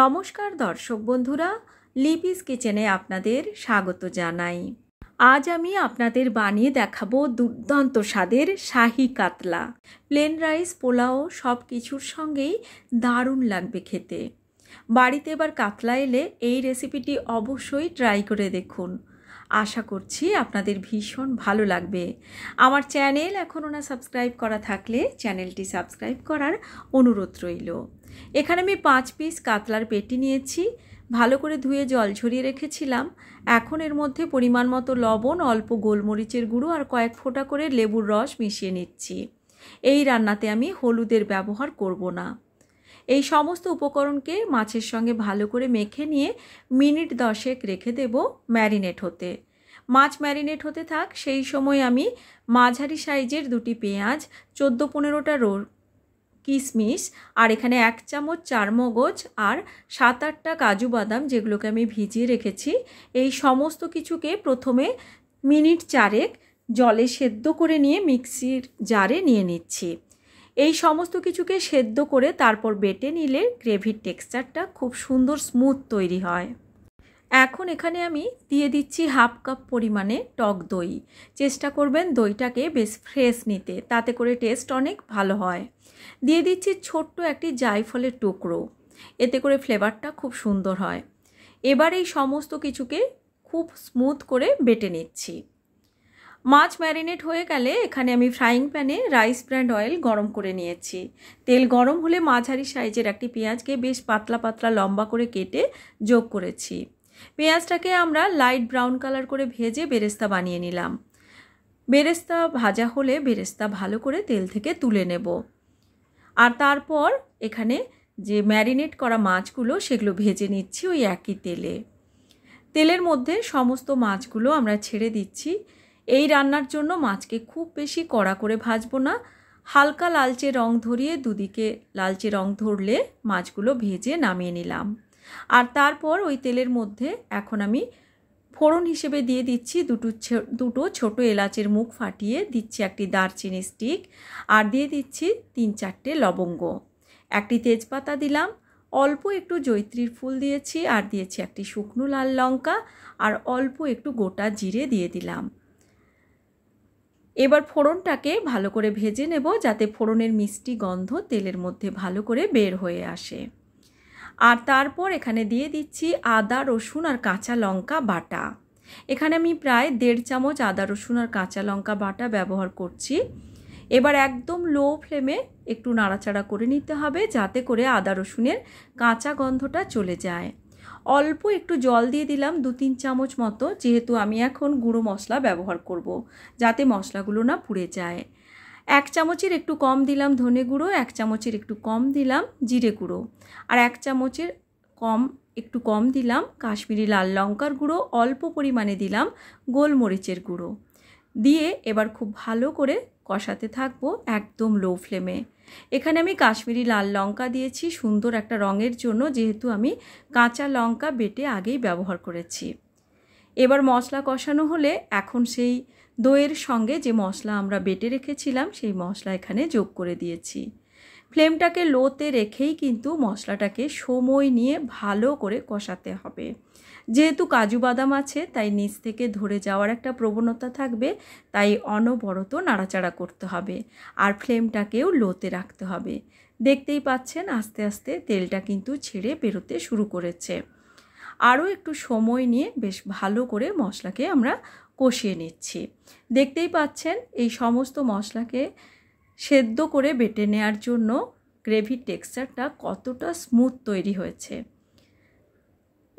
নমস্কার দর্শক বন্ধুরা লিপিস কিচেনে আপনাদের স্বাগত জানাই আজ আমি আপনাদের বানিয়ে দেখাবো দুর্দান্ত স্বাদের শাহি কাতলা প্লেন রাইস পোলাও সব কিছুর সঙ্গেই দারুণ লাগবে খেতে বাড়িতে এবার কাতলা এলে এই রেসিপিটি অবশ্যই ট্রাই করে দেখুন আশা করছি আপনাদের ভীষণ ভালো লাগবে আমার চ্যানেল এখনও না সাবস্ক্রাইব করা থাকলে চ্যানেলটি সাবস্ক্রাইব করার অনুরোধ রইল এখানে আমি পাঁচ পিস কাতলার পেটি নিয়েছি ভালো করে ধুয়ে জল ঝরিয়ে রেখেছিলাম এখন এর মধ্যে পরিমাণ মতো লবণ অল্প গোলমরিচের গুঁড়ো আর কয়েক ফোঁটা করে লেবুর রস মিশিয়ে নিচ্ছি এই রান্নাতে আমি হলুদের ব্যবহার করব না এই সমস্ত উপকরণকে মাছের সঙ্গে ভালো করে মেখে নিয়ে মিনিট দশেক রেখে দেব ম্যারিনেট হতে মাছ ম্যারিনেট হতে থাক সেই সময় আমি মাঝারি সাইজের দুটি পেঁয়াজ চোদ্দো পনেরোটা রোল কিশমিশ আর এখানে এক চামচ চারমগজ আর সাত আটটা কাজু বাদাম যেগুলোকে আমি ভিজিয়ে রেখেছি এই সমস্ত কিছুকে প্রথমে মিনিট চারেক জলে সেদ্ধ করে নিয়ে মিক্সির জারে নিয়ে নিচ্ছি এই সমস্ত কিছুকে সেদ্ধ করে তারপর বেটে নিলে গ্রেভির টেক্সচারটা খুব সুন্দর স্মুথ তৈরি হয় এখন এখানে আমি দিয়ে দিচ্ছি হাফ কাপ পরিমাণে টক দই চেষ্টা করবেন দইটাকে বেশ ফ্রেশ নিতে তাতে করে টেস্ট অনেক ভালো হয় দিয়ে দিচ্ছি ছোট্ট একটি জায়ফলের টুকরো এতে করে ফ্লেভারটা খুব সুন্দর হয় এবার এই সমস্ত কিছুকে খুব স্মুথ করে বেটে নিচ্ছি মাছ ম্যারিনেট হয়ে গেলে এখানে আমি ফ্রাইং প্যানে রাইস ব্র্যান্ড অয়েল গরম করে নিয়েছি তেল গরম হলে মাঝারি সাইজের একটি পেঁয়াজকে বেশ পাতলা পাতলা লম্বা করে কেটে যোগ করেছি পেঁয়াজটাকে আমরা লাইট ব্রাউন কালার করে ভেজে বেরেস্তা বানিয়ে নিলাম বেরেস্তা ভাজা হলে বেরেস্তা ভালো করে তেল থেকে তুলে নেব আর তারপর এখানে যে ম্যারিনেট করা মাছগুলো সেগুলো ভেজে নিচ্ছি ওই একই তেলে তেলের মধ্যে সমস্ত মাছগুলো আমরা ছেড়ে দিচ্ছি এই রান্নার জন্য মাছকে খুব বেশি কড়া করে ভাজবো না হালকা লালচে রং ধরিয়ে দুদিকে লালচে রং ধরলে মাছগুলো ভেজে নামিয়ে নিলাম আর তারপর ওই তেলের মধ্যে এখন আমি ফোড়ন হিসেবে দিয়ে দিচ্ছি দুটো দুটো ছোট এলাচের মুখ ফাটিয়ে দিচ্ছি একটি দারচিনি স্টিক আর দিয়ে দিচ্ছি তিন চারটে লবঙ্গ একটি তেজপাতা দিলাম অল্প একটু জৈত্রীর ফুল দিয়েছি আর দিয়েছি একটি শুকনো লাল লঙ্কা আর অল্প একটু গোটা জিরে দিয়ে দিলাম এবার ফোড়নটাকে ভালো করে ভেজে নেব যাতে ফোড়নের মিষ্টি গন্ধ তেলের মধ্যে ভালো করে বের হয়ে আসে আর তারপর এখানে দিয়ে দিচ্ছি আদা রসুন আর কাঁচা লঙ্কা বাটা এখানে আমি প্রায় দেড় চামচ আদা রসুন আর কাঁচা লঙ্কা বাটা ব্যবহার করছি এবার একদম লো ফ্লেমে একটু নাড়াচাড়া করে নিতে হবে যাতে করে আদা রসুনের কাঁচা গন্ধটা চলে যায় অল্প একটু জল দিয়ে দিলাম দু তিন চামচ মতো যেহেতু আমি এখন গুঁড়ো মশলা ব্যবহার করব। যাতে মশলাগুলো না পুড়ে যায় এক চামচের একটু কম দিলাম ধনে গুঁড়ো এক চামচের একটু কম দিলাম জিরে গুঁড়ো আর এক চামচের কম একটু কম দিলাম কাশ্মীরি লাল লঙ্কার গুঁড়ো অল্প পরিমাণে দিলাম গোলমরিচের গুঁড়ো দিয়ে এবার খুব ভালো করে কষাতে থাকবো একদম লো ফ্লেমে এখানে আমি কাশ্মীরি লাল লঙ্কা দিয়েছি সুন্দর একটা রঙের জন্য যেহেতু আমি কাঁচা লঙ্কা বেটে আগেই ব্যবহার করেছি এবার মশলা কষানো হলে এখন সেই দইয়ের সঙ্গে যে মশলা আমরা বেটে রেখেছিলাম সেই মশলা এখানে যোগ করে দিয়েছি ফ্লেমটাকে লোতে রেখেই কিন্তু মশলাটাকে সময় নিয়ে ভালো করে কষাতে হবে যেহেতু কাজু বাদাম আছে তাই নিচ থেকে ধরে যাওয়ার একটা প্রবণতা থাকবে তাই অনবরত নাড়াচাড়া করতে হবে আর ফ্লেমটাকেও লোতে রাখতে হবে দেখতেই পাচ্ছেন আস্তে আস্তে তেলটা কিন্তু ছেড়ে বেরোতে শুরু করেছে আরও একটু সময় নিয়ে বেশ ভালো করে মশলাকে আমরা কষিয়ে নিচ্ছি দেখতেই পাচ্ছেন এই সমস্ত মশলাকে সেদ্ধ করে বেটে নেয়ার জন্য গ্রেভি টেক্সচারটা কতটা স্মুথ তৈরি হয়েছে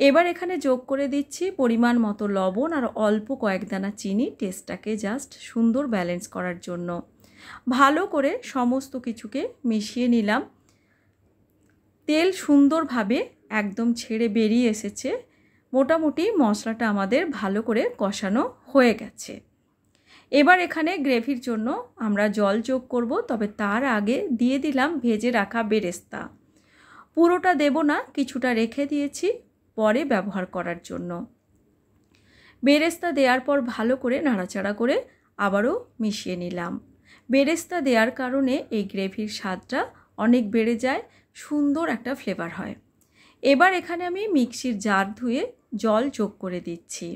এবার এখানে যোগ করে দিচ্ছি পরিমাণ মতো লবণ আর অল্প কয়েক দানা চিনি টেস্টটাকে জাস্ট সুন্দর ব্যালেন্স করার জন্য ভালো করে সমস্ত কিছুকে মিশিয়ে নিলাম তেল সুন্দরভাবে একদম ছেড়ে বেরিয়ে এসেছে মোটামুটি মশলাটা আমাদের ভালো করে কষানো হয়ে গেছে এবার এখানে গ্রেভির জন্য আমরা জল যোগ করব তবে তার আগে দিয়ে দিলাম ভেজে রাখা বেরেস্তা পুরোটা দেব না কিছুটা রেখে দিয়েছি পরে ব্যবহার করার জন্য বেরেস্তা দেওয়ার পর ভালো করে নাড়াচাড়া করে আবারও মিশিয়ে নিলাম বেরেস্তা দেওয়ার কারণে এই গ্রেভির স্বাদটা অনেক বেড়ে যায় সুন্দর একটা ফ্লেভার হয় এবার এখানে আমি মিক্সির জার ধুয়ে জল যোগ করে দিচ্ছি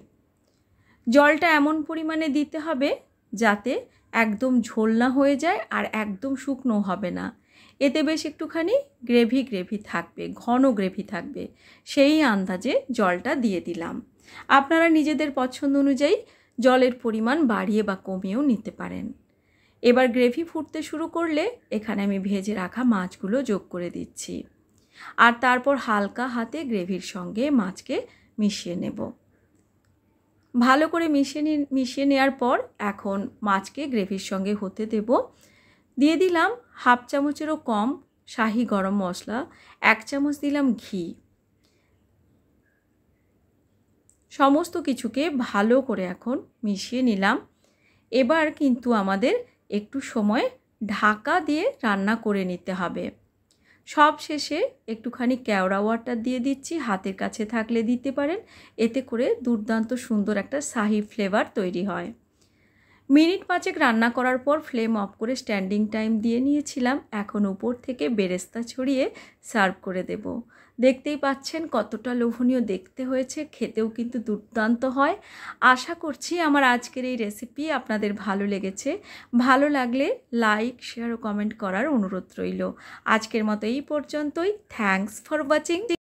জলটা এমন পরিমাণে দিতে হবে যাতে একদম ঝোল না হয়ে যায় আর একদম শুকনো হবে না এতে বেশ একটুখানি গ্রেভি গ্রেভি থাকবে ঘন গ্রেভি থাকবে সেই আন্দাজে জলটা দিয়ে দিলাম আপনারা নিজেদের পছন্দ অনুযায়ী জলের পরিমাণ বাড়িয়ে বা কমিয়েও নিতে পারেন এবার গ্রেভি ফুটতে শুরু করলে এখানে আমি ভেজে রাখা মাছগুলো যোগ করে দিচ্ছি আর তারপর হালকা হাতে গ্রেভির সঙ্গে মাছকে মিশিয়ে নেবো ভালো করে মিশিয়ে নি মিশিয়ে নেওয়ার পর এখন মাছকে গ্রেভির সঙ্গে হতে দেব দিয়ে দিলাম হাফ চামচেরও কম শাহি গরম মশলা এক চামচ দিলাম ঘি সমস্ত কিছুকে ভালো করে এখন মিশিয়ে নিলাম এবার কিন্তু আমাদের একটু সময় ঢাকা দিয়ে রান্না করে নিতে হবে সব শেষে একটুখানি কেওড়া ওয়াটার দিয়ে দিচ্ছি হাতের কাছে থাকলে দিতে পারেন এতে করে দুর্দান্ত সুন্দর একটা শাহি ফ্লেভার তৈরি হয় মিনিট পাঁচেক রান্না করার পর ফ্লেম অফ করে স্ট্যান্ডিং টাইম দিয়ে নিয়েছিলাম এখন উপর থেকে বেরেস্তা ছড়িয়ে সার্ভ করে দেব দেখতেই পাচ্ছেন কতটা লোভনীয় দেখতে হয়েছে খেতেও কিন্তু দুর্দান্ত হয় আশা করছি আমার আজকের এই রেসিপি আপনাদের ভালো লেগেছে ভালো লাগলে লাইক শেয়ার ও কমেন্ট করার অনুরোধ রইল আজকের মতো এই পর্যন্তই থ্যাংকস ফর ওয়াচিং